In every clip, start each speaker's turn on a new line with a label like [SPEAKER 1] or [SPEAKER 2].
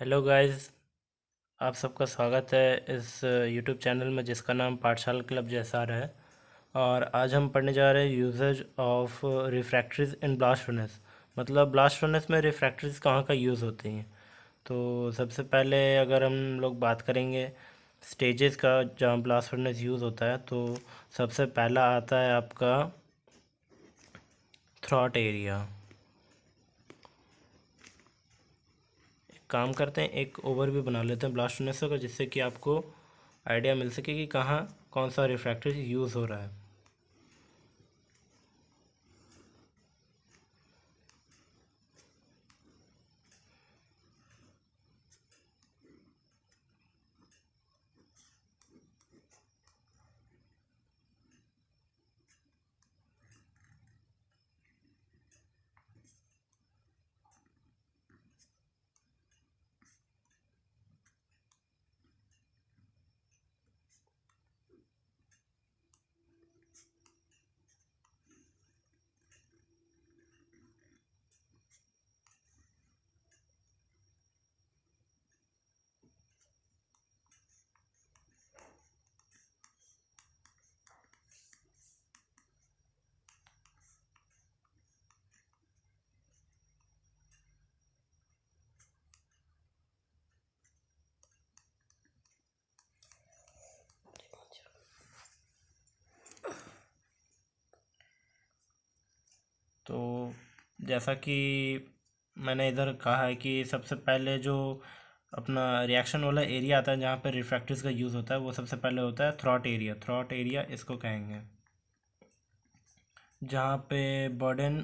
[SPEAKER 1] hello guys आप सबका स्वागत है इस यूट्यूब चैनल में जिसका नाम पाठशाला क्लब जैसा है और आज हम पढ़ने जा रहे हैं usages of refractories in blast furnace मतलब ब्लास्ट फर्नेस में रिफ्रैक्ट्रीज कहाँ का यूज़ होती हैं तो सबसे पहले अगर हम लोग बात करेंगे स्टेजेस का जहाँ ब्लास्ट फर्नेस यूज़ होता है तो सबसे पहला आता है आपका थ्रॉट एरिया काम करते हैं एक ओवरव्यू बना लेते हैं ब्लास्ट का जिससे कि आपको आइडिया मिल सके कि कहाँ कौन सा रिफ्रैक्टर यूज़ हो रहा है तो जैसा कि मैंने इधर कहा है कि सबसे पहले जो अपना रिएक्शन वाला एरिया आता है जहाँ पर रिफ्रैक्टर्स का यूज़ होता है वो सबसे पहले होता है थ्रॉट एरिया थ्रॉट एरिया इसको कहेंगे जहाँ पे बर्डन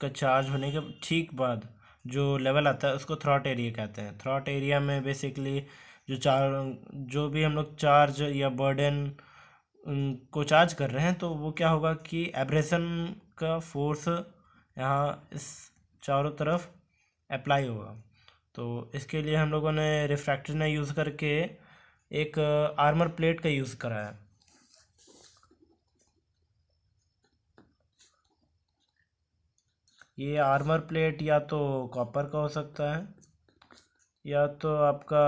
[SPEAKER 1] का चार्ज होने के ठीक बाद जो लेवल आता है उसको थ्रॉट एरिया कहते हैं थ्रॉट एरिया में बेसिकली जो चार जो भी हम लोग चार्ज या बर्डन को चार्ज कर रहे हैं तो वो क्या होगा कि एब्रेशन का फोर्स यहाँ इस चारों तरफ अप्लाई होगा तो इसके लिए हम लोगों ने रिफ्रैक्टर ने यूज़ करके एक आर्मर uh, प्लेट का यूज़ करा है ये आर्मर प्लेट या तो कॉपर का हो सकता है या तो आपका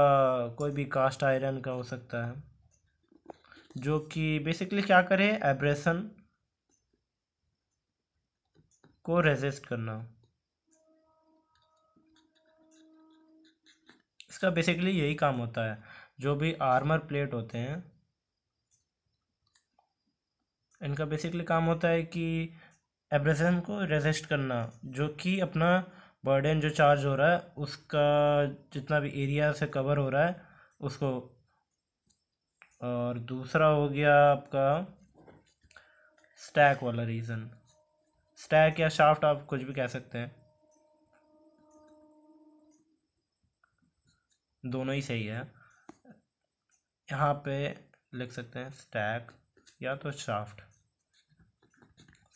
[SPEAKER 1] कोई भी कास्ट आयरन का हो सकता है जो कि बेसिकली क्या करे एब्रेशन को रेजिस्ट करना इसका बेसिकली यही काम होता है जो भी आर्मर प्लेट होते हैं इनका बेसिकली काम होता है कि एब्रेसन को रेजिस्ट करना जो कि अपना बर्डन जो चार्ज हो रहा है उसका जितना भी एरिया से कवर हो रहा है उसको और दूसरा हो गया आपका स्टैक वाला रीज़न स्टैक या शाफ्ट आप कुछ भी कह सकते हैं दोनों ही सही है यहाँ पे लिख सकते हैं स्टैक या तो शाफ्ट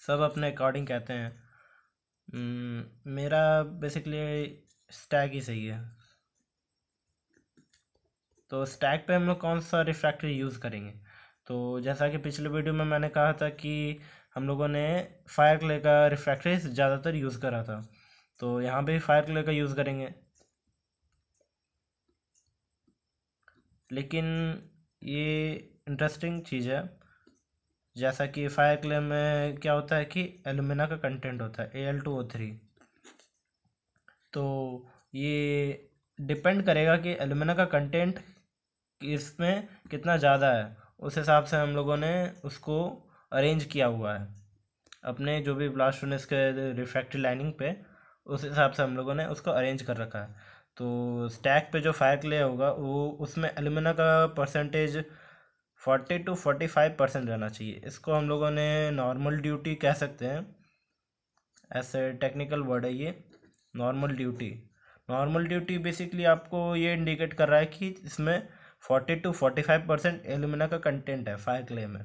[SPEAKER 1] सब अपने अकॉर्डिंग कहते हैं हम्म, मेरा बेसिकली स्टैक ही सही है तो स्टैक पे हम लोग कौन सा रिफ्रैक्टर यूज़ करेंगे तो जैसा कि पिछले वीडियो में मैंने कहा था कि हम लोगों ने फायर क्ले का रिफ्रैक्टरी ज़्यादातर यूज़ करा था तो यहाँ पे फायर क्ले का यूज़ करेंगे लेकिन ये इंटरेस्टिंग चीज़ है जैसा कि फायर क्ले में क्या होता है कि एलुमिना का कंटेंट होता है A L two O three तो ये डिपेंड करेगा कि एलुमिना का कंटेंट इसमें कितना ज़्यादा है उस हिसाब से हम लोगों ने उसको अरेंज किया हुआ है अपने जो भी ब्लास्ट फर्नेस के रिफ्रैक्ट्री लाइनिंग पे उस हिसाब से हम लोगों ने उसको अरेंज कर रखा है तो स्टैक पे जो फायर क्ले होगा वो उसमें एलुमिना का percentage forty two forty five percent रहना चाहिए इसको हम लोगों ने नॉर्मल ड्यूटी कह सकते हैं ऐसे टेक्निकल वर्ड है ये normal duty normal duty basically आपको ये इंडिकेट कर रहा है कि इसमें forty two forty five percent alumina का कंटेंट है फायर क्ले में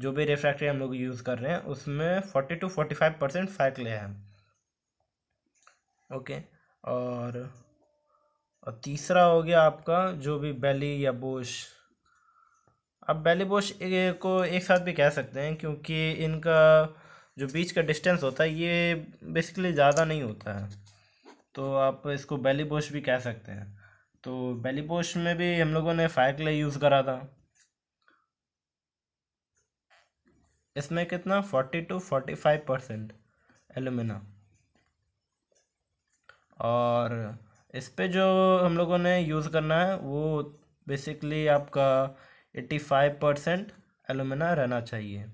[SPEAKER 1] जो भी रिफ्रैक्ट्री हम लोग यूज़ कर रहे हैं उसमें forty two forty five percent ले हैं ओके और, और तीसरा हो गया आपका जो भी बेली या बोश अब बेली बोश को एक साथ भी कह सकते हैं क्योंकि इनका जो बीच का डिस्टेंस होता है ये बेसिकली ज़्यादा नहीं होता है तो आप इसको बेली बोश भी कह सकते हैं तो बेली बोश में भी हम लोगों ने फाइव यूज़ करा था इसमें कितना forty two forty five percent alumina और इस पर जो हम लोगों ने यूज़ करना है वो बेसिकली आपका एट्टी फाइव परसेंट एलुमिना रहना चाहिए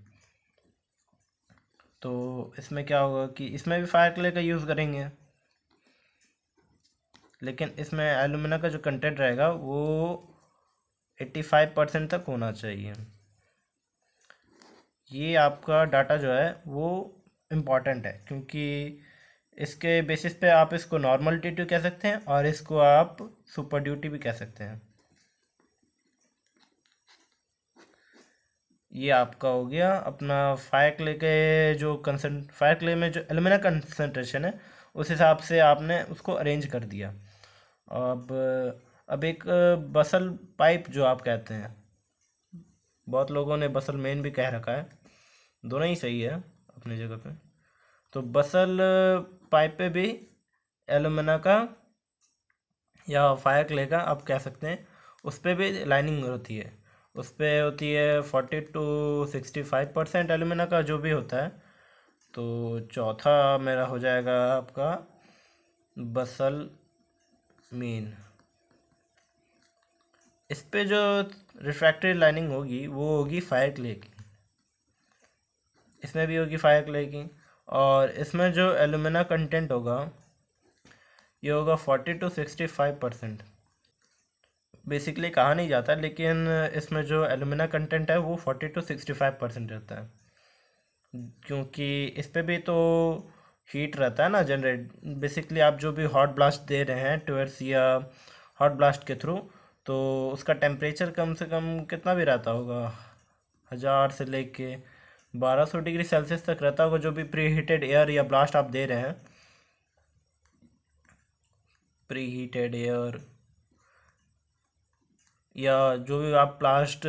[SPEAKER 1] तो इसमें क्या होगा कि इसमें भी फायर क्ले का यूज़ करेंगे लेकिन इसमें एलुमिना का जो कंटेंट रहेगा वो एट्टी फाइव परसेंट तक होना चाहिए ये आपका डाटा जो है वो इम्पॉर्टेंट है क्योंकि इसके बेसिस पे आप इसको नॉर्मल टी कह सकते हैं और इसको आप सुपर ड्यूटी भी कह सकते हैं ये आपका हो गया अपना फायर क्ले के जो कंसेंट फायर क्ले में जो एलमिना कंसनट्रेशन है उस हिसाब से आपने उसको अरेंज कर दिया अब अब एक बसल पाइप जो आप कहते हैं बहुत लोगों ने बसल मेन भी कह रखा है दोनों ही सही है अपनी जगह पे तो बसल पाइप पे भी एलुमिना का या फायर क्ले का आप कह सकते हैं उस पर भी लाइनिंग होती है उस पर होती है forty two sixty five percent alumina का जो भी होता है तो चौथा मेरा हो जाएगा आपका बसल मीन इस पर जो रिफ्रैक्टरी लाइनिंग होगी वो होगी फायर क्ले की इसमें भी होगी फायर क्ले की और इसमें जो एलुमिना कंटेंट होगा ये होगा forty two sixty five percent basically कहा नहीं जाता लेकिन इसमें जो एलुमिना कंटेंट है वो forty two sixty five percent रहता है क्योंकि इस पर भी तो हीट रहता है ना जनरेट बेसिकली आप जो भी हॉट ब्लास्ट दे रहे हैं टूअर्स या हॉट ब्लास्ट के थ्रू तो उसका टेम्परेचर कम से कम कितना भी रहता होगा हज़ार से ले कर बारह सौ डिग्री सेल्सियस तक रहता होगा जो भी प्री हीटेड एयर या ब्लास्ट आप दे रहे हैं प्री हीटेड एयर या जो भी आप ब्लास्ट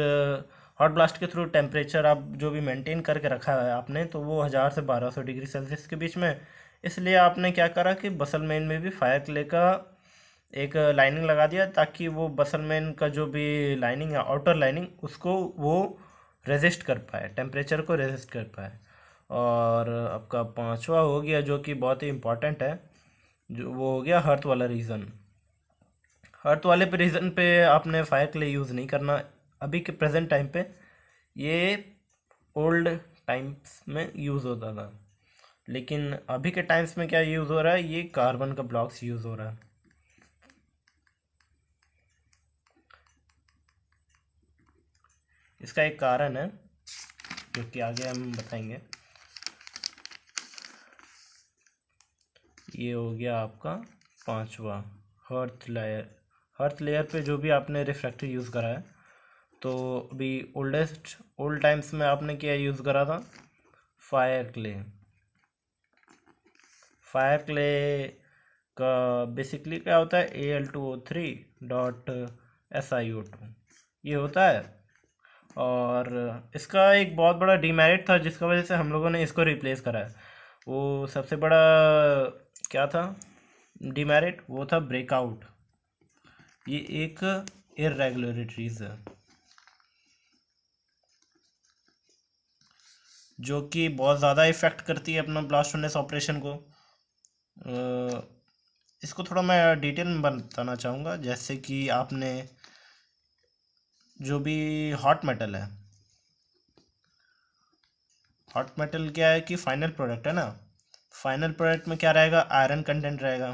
[SPEAKER 1] हॉट ब्लास्ट के थ्रू टेम्परेचर आप जो भी मेंटेन करके रखा है आपने तो वो हज़ार से बारह सौ डिग्री सेल्सियस के बीच में इसलिए आपने क्या करा कि बसल मेन में भी फायर क्ले का एक लाइनिंग लगा दिया ताकि वो बसलमैन का जो भी लाइनिंग है आउटर लाइनिंग उसको वो रेजिस्ट कर पाए टेम्परेचर को रेजिस्ट कर पाए और आपका पांचवा हो गया जो कि बहुत ही इम्पॉर्टेंट है जो वो हो गया हर्थ वाला रीज़न हर्थ वाले पे रीज़न पे आपने फायर के लिए यूज़ नहीं करना अभी के प्रेजेंट टाइम पे ये ओल्ड टाइम्स में यूज़ होता था लेकिन अभी के टाइम्स में क्या यूज़ हो रहा है ये कार्बन का ब्लॉक्स यूज़ हो रहा है इसका एक कारण है जो कि आगे हम बताएंगे ये हो गया आपका पांचवा हर्थ लेयर हर्थ लेयर पे जो भी आपने रिफ्रैक्टर यूज़ करा है तो अभी ओल्डेस्ट ओल्ड टाइम्स में आपने क्या यूज़ करा था फायर क्ले फायर क्ले का बेसिकली क्या होता है A L two O three dot S I O two ये होता है और इसका एक बहुत बड़ा डीमेरिट था जिसका वजह से हम लोगों ने इसको रिप्लेस करा है वो सबसे बड़ा क्या था डीमेरिट वो था ब्रेकआउट ये एक इरेगुलरिटीज़ है जो कि बहुत ज़्यादा इफ़ेक्ट करती है अपना ब्लास्टोनेस ऑपरेशन को इसको थोड़ा मैं डिटेल में बताना चाहूँगा जैसे कि आपने जो भी हॉट मेटल है हॉट मेटल क्या है कि फाइनल प्रोडक्ट है ना फाइनल प्रोडक्ट में क्या रहेगा आयरन कंटेंट रहेगा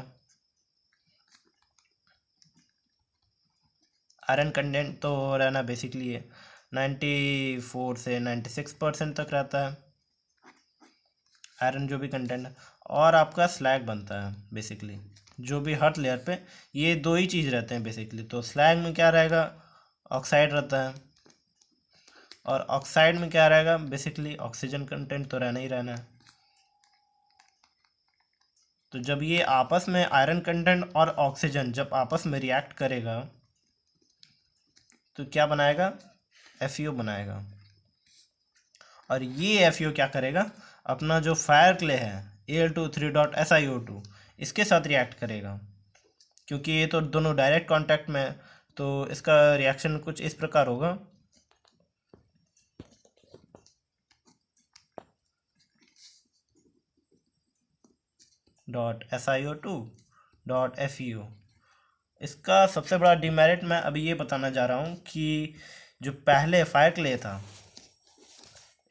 [SPEAKER 1] आयरन कंटेंट तो रहना बेसिकली है नाइन्टी फोर से नाइन्टी सिक्स परसेंट तक रहता है आयरन जो भी कंटेंट है और आपका स्लैग बनता है बेसिकली जो भी हर लेयर पे ये दो ही चीज़ रहते हैं बेसिकली तो स्लैग में क्या रहेगा ऑक्साइड रहता है और ऑक्साइड में क्या रहेगा बेसिकली ऑक्सीजन कंटेंट तो रहना ही रहना है तो जब ये आपस में आयरन कंटेंट और ऑक्सीजन जब आपस में रिएक्ट करेगा तो क्या बनाएगा एफ बनाएगा और ये एफ क्या करेगा अपना जो फायर क्ले है L two three dot S I O two इसके साथ रिएक्ट करेगा क्योंकि ये तो दोनों डायरेक्ट कांटेक्ट में तो इसका रिएक्शन कुछ इस प्रकार होगा dot S I O two dot F E e इसका सबसे बड़ा डिमेरिट मैं अभी ये बताना जा रहा हूँ कि जो पहले फायर क्ले था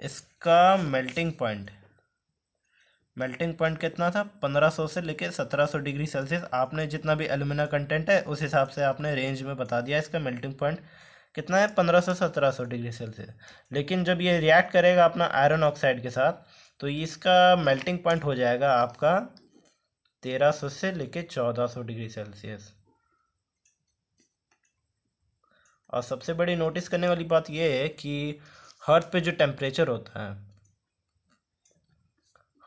[SPEAKER 1] इसका मेल्टिंग पॉइंट मेल्टिंग पॉइंट कितना था 1500 से लेके 1700 डिग्री सेल्सियस आपने जितना भी एलुमिना कंटेंट है उस हिसाब से आपने रेंज में बता दिया इसका मेल्टिंग पॉइंट कितना है 1500-1700 डिग्री सेल्सियस लेकिन जब ये रिएक्ट करेगा अपना आयरन ऑक्साइड के साथ तो इसका मेल्टिंग पॉइंट हो जाएगा आपका 1300 से लेके 1400 डिग्री सेल्सियस और सबसे बड़ी नोटिस करने वाली बात यह है कि हर्थ पे जो टेम्परेचर होता है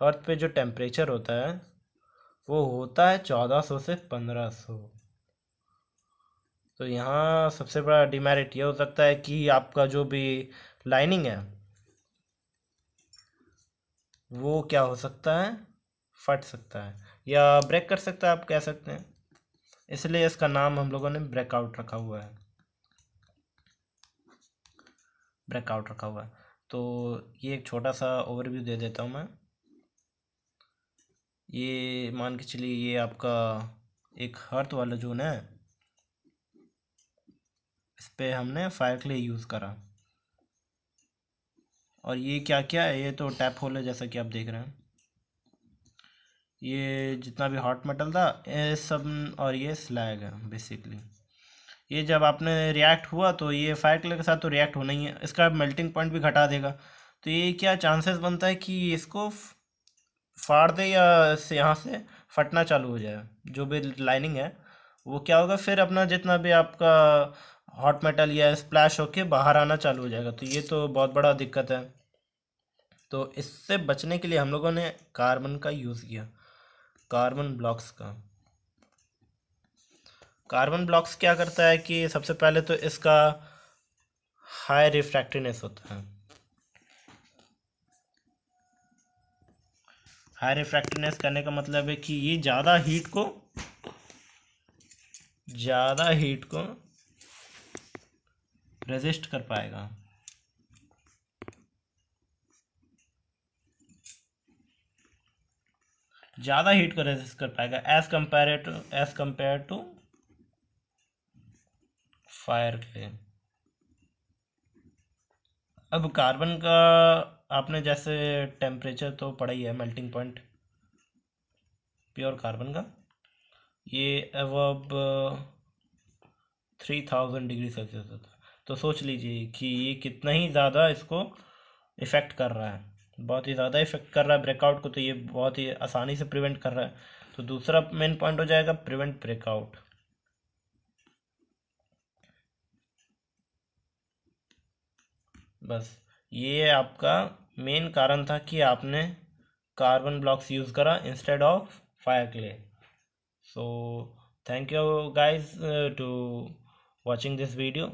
[SPEAKER 1] अर्थ पे जो टेम्परेचर होता है वो होता है चौदह सौ से पंद्रह सौ तो यहाँ सबसे बड़ा डिमेरिट ये हो सकता है कि आपका जो भी लाइनिंग है वो क्या हो सकता है फट सकता है या ब्रेक कर सकता है आप कह सकते हैं इसलिए इसका नाम हम लोगों ने ब्रेकआउट रखा हुआ है ब्रेकआउट रखा हुआ है तो ये एक छोटा सा ओवरव्यू दे देता हूँ मैं ये मान के चलिए ये आपका एक हर्थ वाला जोन है इस पर हमने फायर क्ले यूज़ करा और ये क्या क्या है ये तो टैप होल है जैसा कि आप देख रहे हैं ये जितना भी हॉट मेटल था ये सब और ये स्लैग है बेसिकली ये जब आपने रिएक्ट हुआ तो ये फायर क्ले के साथ तो रिएक्ट होना ही है इसका मेल्टिंग पॉइंट भी घटा देगा तो ये क्या चांसेस बनता है कि इसको फाड़ दे या यहाँ से फटना चालू हो जाए जो भी लाइनिंग है वो क्या होगा फिर अपना जितना भी आपका हॉट मेटल या स्प्लैश होके बाहर आना चालू हो जाएगा तो ये तो बहुत बड़ा दिक्कत है तो इससे बचने के लिए हम लोगों ने कार्बन का यूज़ किया कार्बन ब्लॉक्स का कार्बन ब्लॉक्स क्या करता है कि सबसे पहले तो इसका हाई रिफ्रैक्टिवनेस होता है हाई रिफ्रैक्टिवनेस करने का मतलब है कि ये ज़्यादा हीट को ज़्यादा हीट को रेजिस्ट कर पाएगा ज़्यादा हीट को रेजिस्ट कर पाएगा as compare to as compare to fire के अब कार्बन का आपने जैसे टेम्परेचर तो पढ़ा ही है मेल्टिंग पॉइंट प्योर कार्बन का ये अब थ्री थाउजेंड डिग्री सेल्सियस होता है तो सोच लीजिए कि ये कितना ही ज़्यादा इसको इफ़ेक्ट कर रहा है बहुत ही ज़्यादा इफ़ेक्ट कर रहा है ब्रेकआउट को तो ये बहुत ही आसानी से प्रिवेंट कर रहा है तो दूसरा मेन पॉइंट हो जाएगा प्रिवेंट ब्रेकआउट बस ये आपका मेन कारण था कि आपने कार्बन ब्लॉक्स यूज़ करा instead of fire clay so thank you guys to watching this video